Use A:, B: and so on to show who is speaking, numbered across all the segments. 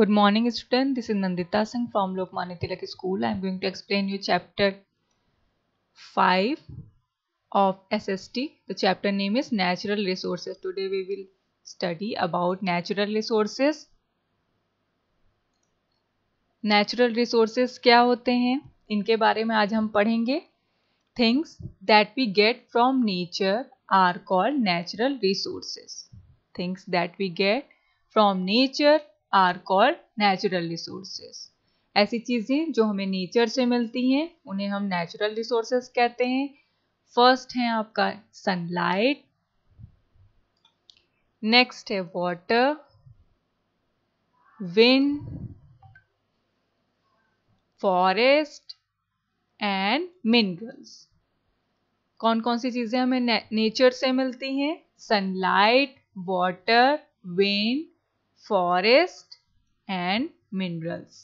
A: Good morning student this is Nandita Singh from Lokmanya Tilak school I am going to explain you chapter five of S S T the chapter name is natural resources today we will study about natural resources natural resources क्या होते हैं इनके बारे में आज हम पढ़ेंगे things that we get from nature are called natural resources things that we get from nature are called natural resources ऐसी चीज़ें जो हमें नेचर से मिलती हैं उन्हें हम नेचुरल रिसोर्सेस कहते हैं फर्स्ट है आपका सनलाइट नेक्स्ट है water wind forest and minerals कौन कौन सी चीज़ें हमें ने, नेचर से मिलती हैं sunlight water wind forest and minerals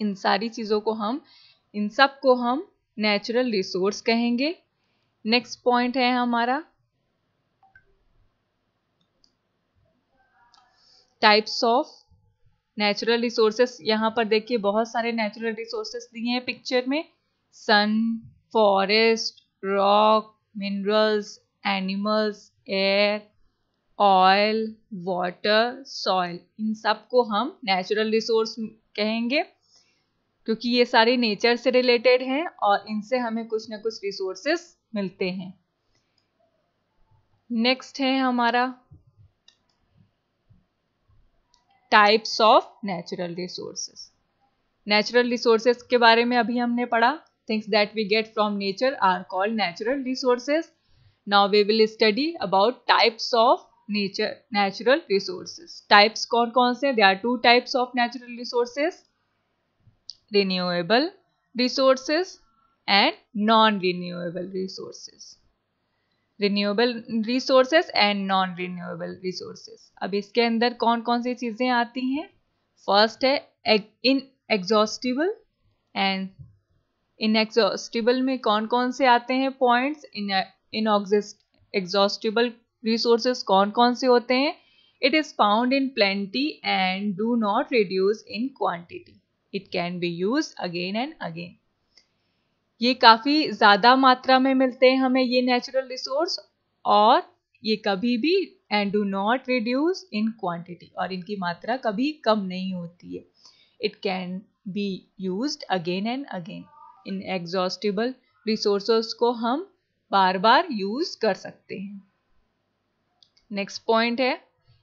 A: इन सारी चीज़ों को हम इन सब को हम नेचुरल रिसोर्स कहेंगे नेक्स्ट पॉइंट है हमारा टाइप्स ऑफ नेचुरल रिसोर्सेस यहां पर देखिए बहुत सारे नेचुरल रिसोर्सेस दिए हैं पिक्चर में sun forest rock minerals animals air oil water soil इन सब को हम नेचुरल रिसोर्स कहेंगे क्योंकि ये सारे नेचर से रिलेटेड हैं और इनसे हमें कुछ ना कुछ रिसोर्सेस मिलते हैं नेक्स्ट है हमारा types of natural resources natural resources के बारे में अभी हमने पढ़ा things that we get from nature are called natural resources now we will study about types of nature natural resources types कौन कौन से they are two types of natural resources renewable resources and non renewable resources renewable resources and non renewable resources अब इसके अंदर कौन कौन सी चीज़ें आती हैं फर्स्ट है inexhaustible and inexhaustible में कौन कौन से आते हैं पॉइंट्स इन इन एग्जॉस्टिबल रिसोर्सेस कौन कौन से होते हैं it is found in plenty and do not reduce in quantity it can be use again and again ये काफ़ी ज़्यादा मात्रा में मिलते हैं हमें ये नेचुरल रिसोर्स और ये कभी भी and do not reduce in quantity और इनकी मात्रा कभी कम नहीं होती है it can be use again and again inexhaustible resources को हम बार बार यूज़ कर सकते हैं नेक्स्ट पॉइंट है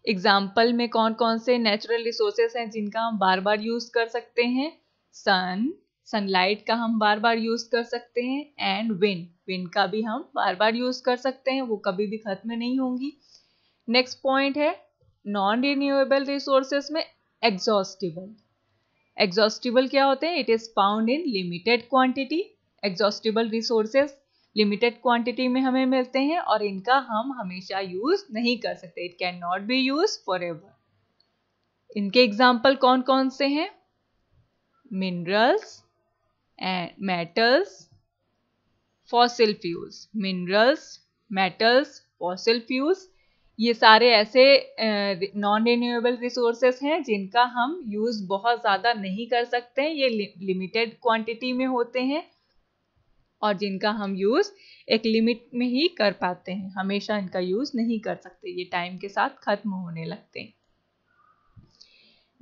A: एग्जाम्पल में कौन कौन से नेचुरल रिसोर्सेस हैं जिनका हम बार बार यूज कर सकते हैं सन सनलाइट का हम बार बार यूज कर सकते हैं एंड विन विन का भी हम बार बार यूज कर सकते हैं वो कभी भी खत्म नहीं होंगी next point is non renewable resources में एग्जॉस्टिबल एग्जॉस्टिबल क्या होते हैं it is found in limited quantity exhaustible resources limited quantity में हमें मिलते हैं और इनका हम हमेशा यूज नहीं कर सकते it can not be use forever इनके एग्जाम्पल कौन कौन से हैं minerals and metals fossil fuels minerals metals fossil fuels ये सारे ऐसे नॉन रिन्यूएबल रिसोर्सेस हैं जिनका हम यूज़ बहुत ज़्यादा नहीं कर सकते हैं ये लिमिटेड क्वांटिटी में होते हैं और जिनका हम यूज़ एक लिमिट में ही कर पाते हैं हमेशा इनका यूज़ नहीं कर सकते ये टाइम के साथ खत्म होने लगते हैं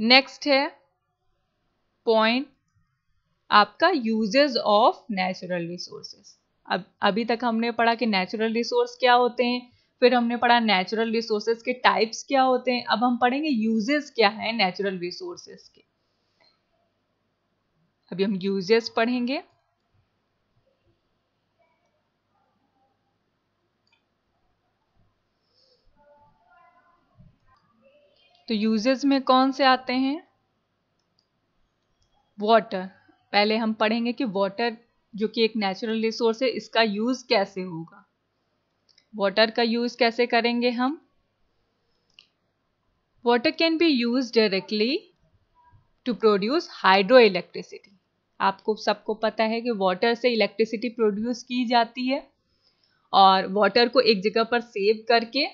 A: नेक्स्ट है पॉइंट आपका यूजेस ऑफ नेचुरल रिसोर्सेस अब अभी तक हमने पढ़ा कि नेचुरल रिसोर्स क्या होते हैं फिर हमने पढ़ा नेचुरल रिसोर्सेज के टाइप्स क्या होते हैं अब हम पढ़ेंगे यूजेस क्या है नेचुरल रिसोर्सेज के अभी हम यूजेस पढ़ेंगे तो यूजेस में कौन से आते हैं वाटर पहले हम पढ़ेंगे कि वाटर जो कि एक नेचुरल रिसोर्स है इसका यूज कैसे होगा वाटर का यूज कैसे करेंगे हम water can be use directly to produce hydro electricity आपको सबको पता है कि वाटर से इलेक्ट्रिसिटी प्रोड्यूस की जाती है और वाटर को एक जगह पर सेव करके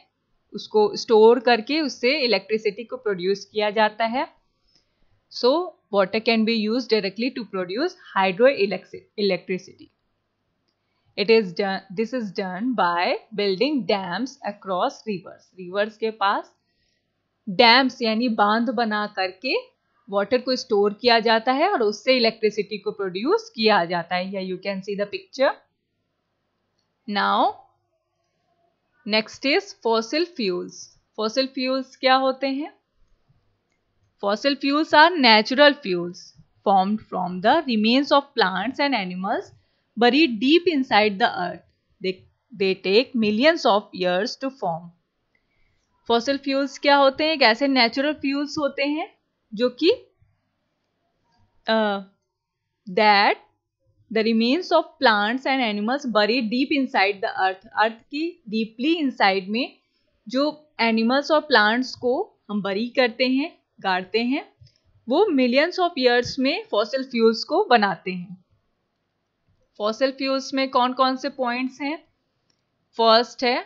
A: उसको स्टोर करके उससे इलेक्ट्रिसिटी को प्रोड्यूस किया जाता है so water can be use directly to produce hydro electricity it is this is done by building dams across rivers rivers के पास डैम्स यानी बांध बना करके वाटर को स्टोर किया जाता है और उससे इलेक्ट्रिसिटी को प्रोड्यूस किया जाता है या you can see the picture now next is fossil fuels fossil fuels क्या होते हैं fossil fuels are natural fuels formed from the remains of plants and animals buried deep inside the earth they take millions of years to form fossil fuels क्या होते हैं एक ऐसे natural fuels होते हैं जो कि that uh, the remains of plants and animals buried deep inside the earth earth की डीपली इनसाइड में जो एनिमल्स और प्लांट्स को हम बरी करते हैं गाड़ते हैं वो मिलियंस ऑफ ईयर्स में फॉसिल फ्यूल्स को बनाते हैं फॉसिल फ्यूल्स में कौन कौन से पॉइंट्स हैं फर्स्ट है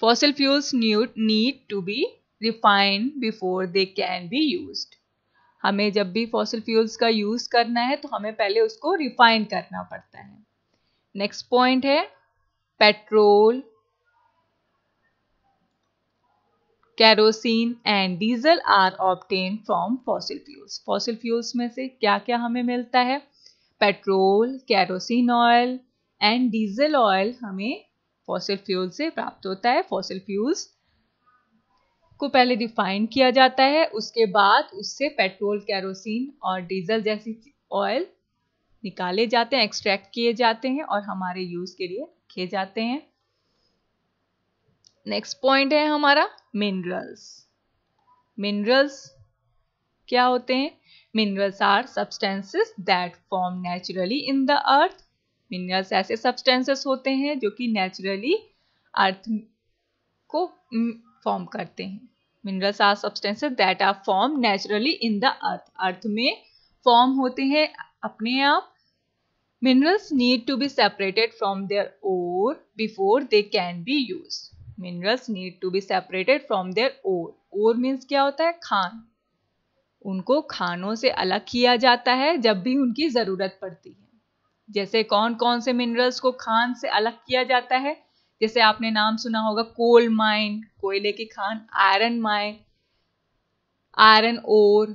A: fossil fuels need to be refine before they can be used हमें जब भी फॉसिल फ्यूल्स का यूज़ करना है तो हमें पहले उसको रिफाइन करना पड़ता है नेक्स्ट पॉइंट है petrol kerosene and diesel are obtained from fossil fuels fossil fuels में से क्या क्या हमें मिलता है petrol kerosene oil and diesel oil हमें फॉसिल फ्यूल से प्राप्त होता है फॉसिल फ्यूल्स को पहले रिफाइन किया जाता है उसके बाद उससे पेट्रोल कैरोसिन और डीजल जैसी ऑयल निकाले जाते हैं एक्सट्रैक्ट किए जाते हैं और हमारे यूज़ के लिए रखे जाते हैं नेक्स्ट पॉइंट है हमारा मिनरल्स मिनरल्स क्या होते हैं minerals are substances that form naturally in the earth minerals ऐसे सब्सटेंसेस होते हैं जो कि नेचुरली अर्थ को फॉर्म करते हैं minerals are substances that are form naturally in the earth earth में फॉर्म होते हैं अपने आप minerals need to be separated from their ore before they can be use minerals need to be separated from their ore ore means क्या होता है खान उनको खानों से अलग किया जाता है जब भी उनकी ज़रूरत पड़ती है जैसे कौन कौन से मिनरल्स को खान से अलग किया जाता है जैसे आपने नाम सुना होगा कोल माइन कोयले की खान iron mine iron ore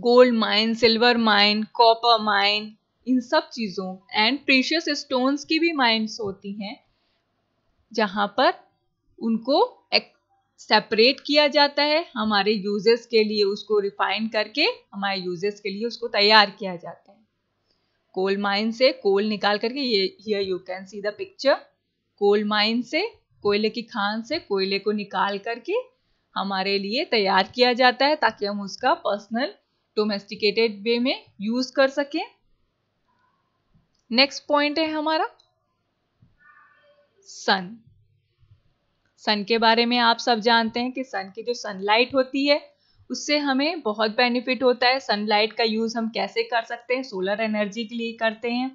A: gold mine silver mine copper mine इन सब चीज़ों एंड प्रीशियस स्टोन्स की भी माइंस होती हैं जहां पर उनको सेपरेट किया जाता है हमारे यूजेस के लिए उसको रिफाइन करके हमारे यूजेस के लिए उसको तैयार किया जाता है कोल माइन से कोल निकाल करके ये here you can see the picture coal mine से कोयले की खान से कोयले को निकाल करके हमारे लिए तैयार किया जाता है ताकि हम उसका पर्सनल डोमेस्टिकेटेड वे में यूज कर सकें नेक्स्ट पॉइंट है हमारा सन सन के बारे में आप सब जानते हैं कि सन की जो सनलाइट होती है उससे हमें बहुत बेनिफिट होता है सनलाइट का यूज़ हम कैसे कर सकते हैं सोलर एनर्जी के लिए करते हैं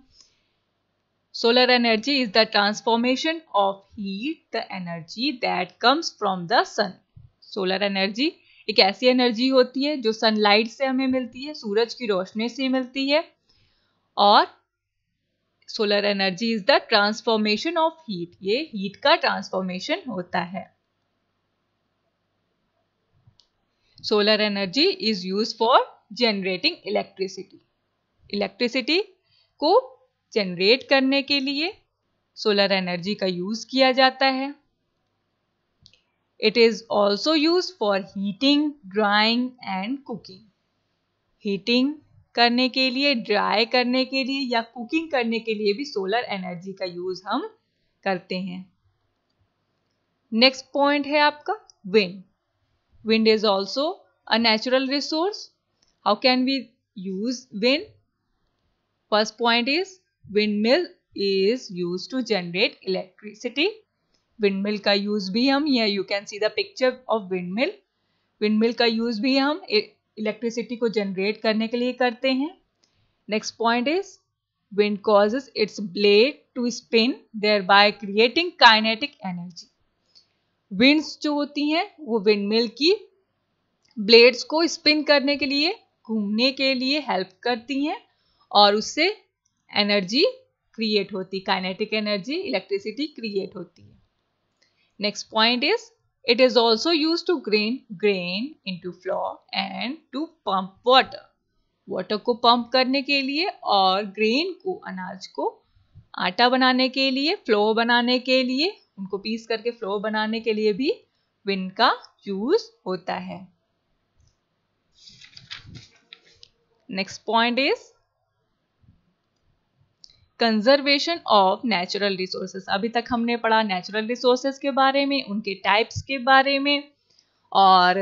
A: Solar energy is the transformation of heat, the energy that comes from the sun. Solar energy एक ऐसी एनर्जी होती है जो सनलाइट से हमें मिलती है सूरज की रोशनी से मिलती है और solar energy is the transformation of heat ये हीट का ट्रांसफॉर्मेशन होता है solar energy is use for generating electricity electricity को जनरेट करने के लिए सोलर एनर्जी का यूज किया जाता है it is also use for heating drying and cooking heating करने के लिए ड्राई करने के लिए या कुकिंग करने के लिए भी सोलर एनर्जी का यूज हम करते हैं नेक्स्ट पॉइंट है आपका wind wind is also a natural resource how can we use wind first point is windmill is use to generate electricity windmill का यूज भी हम या you can see picture of windmill windmill का use भी हम electricity को generate करने के लिए करते हैं next point is wind causes its blade to spin thereby creating kinetic energy winds जो होती हैं वो विंडमिल की ब्लेड्स को स्पिन करने के लिए घूमने के लिए हेल्प करती हैं और उससे एनर्जी क्रिएट होती काइनेटिक एनर्जी इलेक्ट्रिसिटी क्रिएट होती है next point is it is also use to grain grain into flour and to pump water water को पंप करने के लिए और ग्रेन को अनाज को आटा बनाने के लिए फ्लोर बनाने के लिए उनको पीस करके फ्लोर बनाने के लिए भी विंड का यूज होता है next point is conservation of natural resources अभी तक हमने पढ़ा नेचुरल रिसोर्सेज के बारे में उनके टाइप्स के बारे में और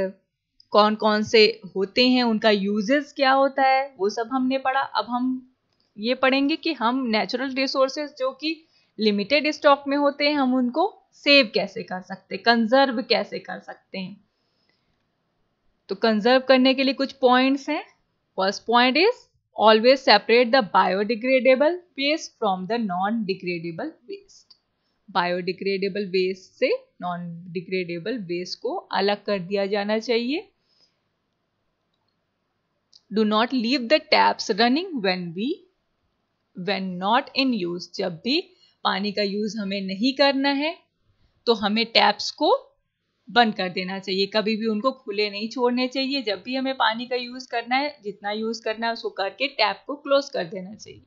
A: कौन कौन से होते हैं उनका यूजेस क्या होता है वो सब हमने पढ़ा अब हम ये पढ़ेंगे कि हम नेचुरल रिसोर्सेज जो कि लिमिटेड स्टॉक में होते हैं हम उनको सेव कैसे कर सकते हैं कंजर्व कैसे कर सकते हैं तो कंजर्व करने के लिए कुछ पॉइंट्स हैं first point is Always separate the biodegradable waste from the non-degradable waste. Biodegradable waste से नॉन डिग्रेडेबल वेस्ट को अलग कर दिया जाना चाहिए do not leave the taps running when we when not in use जब भी पानी का यूज हमें नहीं करना है तो हमें टैप्स को बंद कर देना चाहिए कभी भी उनको खुले नहीं छोड़ने चाहिए जब भी हमें पानी का यूज़ करना है जितना यूज़ करना है उसको करके टैप को क्लोज कर देना चाहिए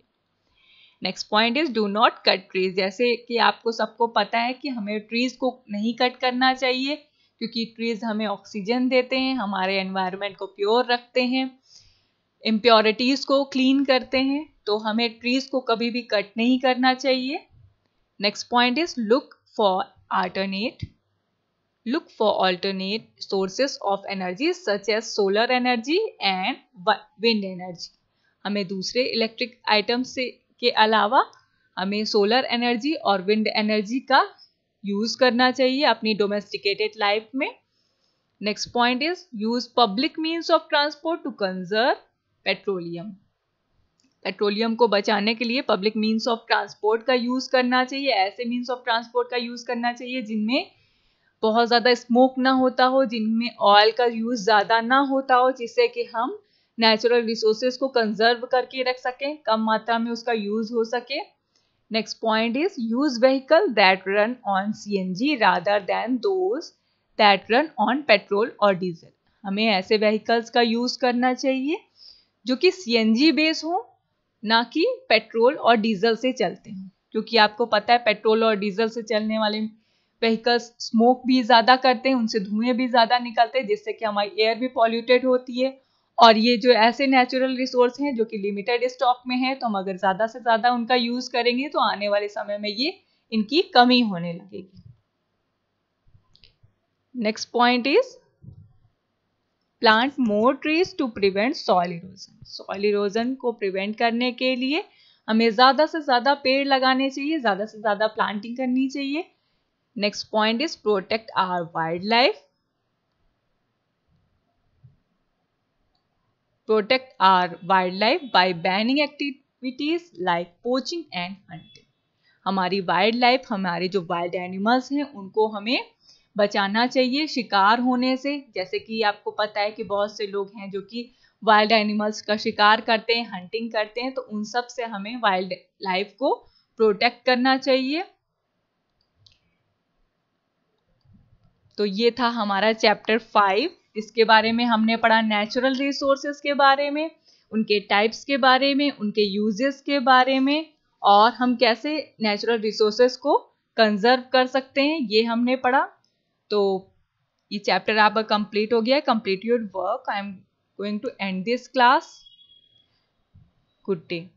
A: next point is do not cut trees जैसे कि आपको सबको पता है कि हमें ट्रीज को नहीं कट करना चाहिए क्योंकि ट्रीज हमें ऑक्सीजन देते हैं हमारे एनवायरमेंट को प्योर रखते हैं इम्प्योरिटीज़ को क्लीन करते हैं तो हमें ट्रीज को कभी भी कट नहीं करना चाहिए next point is look for alternate look for alternate sources of energy such as solar energy and wind energy हमें दूसरे इलेक्ट्रिक आइटम से के अलावा हमें सोलर एनर्जी और विंड एनर्जी का यूज़ करना चाहिए अपनी डोमेस्टिकेटेड लाइफ में next point is use public means of transport to conserve petroleum petroleum को बचाने के लिए पब्लिक मीन्स ऑफ ट्रांसपोर्ट का यूज़ करना चाहिए ऐसे मीन्स ऑफ ट्रांसपोर्ट का यूज़ करना चाहिए जिनमें बहुत ज़्यादा स्मोक ना होता हो जिनमें ऑयल का यूज़ ज़्यादा ना होता हो जिससे कि हम नेचुरल रिसोर्सेज को कंजर्व करके रख सकें कम मात्रा में उसका यूज़ हो सके next point is use vehicle that run on C N G rather than those that run on petrol और डीजल हमें ऐसे व्हीकल्स का यूज़ करना चाहिए जो कि सी एन जी बेस हो ना कि पेट्रोल और डीजल से चलते हों क्योंकि आपको पता है पेट्रोल और डीजल से चलने वाले व्हीकल्स स्मोक भी ज़्यादा करते हैं उनसे धुएं भी ज़्यादा निकलते हैं जिससे कि हमारी एयर भी पॉल्यूटेड होती है और ये जो ऐसे नेचुरल रिसोर्स हैं जो कि लिमिटेड स्टॉक में है तो हम अगर ज़्यादा से ज़्यादा उनका यूज़ करेंगे तो आने वाले समय में ये इनकी कमी होने लगेगी next point is plant more trees to prevent soil erosion soil erosion को प्रिवेंट करने के लिए हमें ज़्यादा से ज़्यादा पेड़ लगाने चाहिए ज़्यादा से ज़्यादा प्लांटिंग करनी चाहिए next point is protect our wildlife protect our wildlife by banning activities like poaching and hunting हमारी वाइल्ड लाइफ हमारे जो वाइल्ड एनिमल्स हैं उनको हमें बचाना चाहिए शिकार होने से जैसे कि आपको पता है कि बहुत से लोग हैं जो कि वाइल्ड एनिमल्स का शिकार करते हैं हंटिंग करते हैं तो उन सब से हमें वाइल्ड लाइफ को प्रोटेक्ट करना चाहिए तो ये था हमारा चैप्टर फाइव इसके बारे में हमने पढ़ा नेचुरल रिसोर्सेज के बारे में उनके टाइप्स के बारे में उनके यूजेस के बारे में और हम कैसे नेचुरल रिसोर्सेज को कंजर्व कर सकते हैं ये हमने पढ़ा तो ये चैप्टर आपका कंप्लीट हो गया complete your work I am going to end this class good day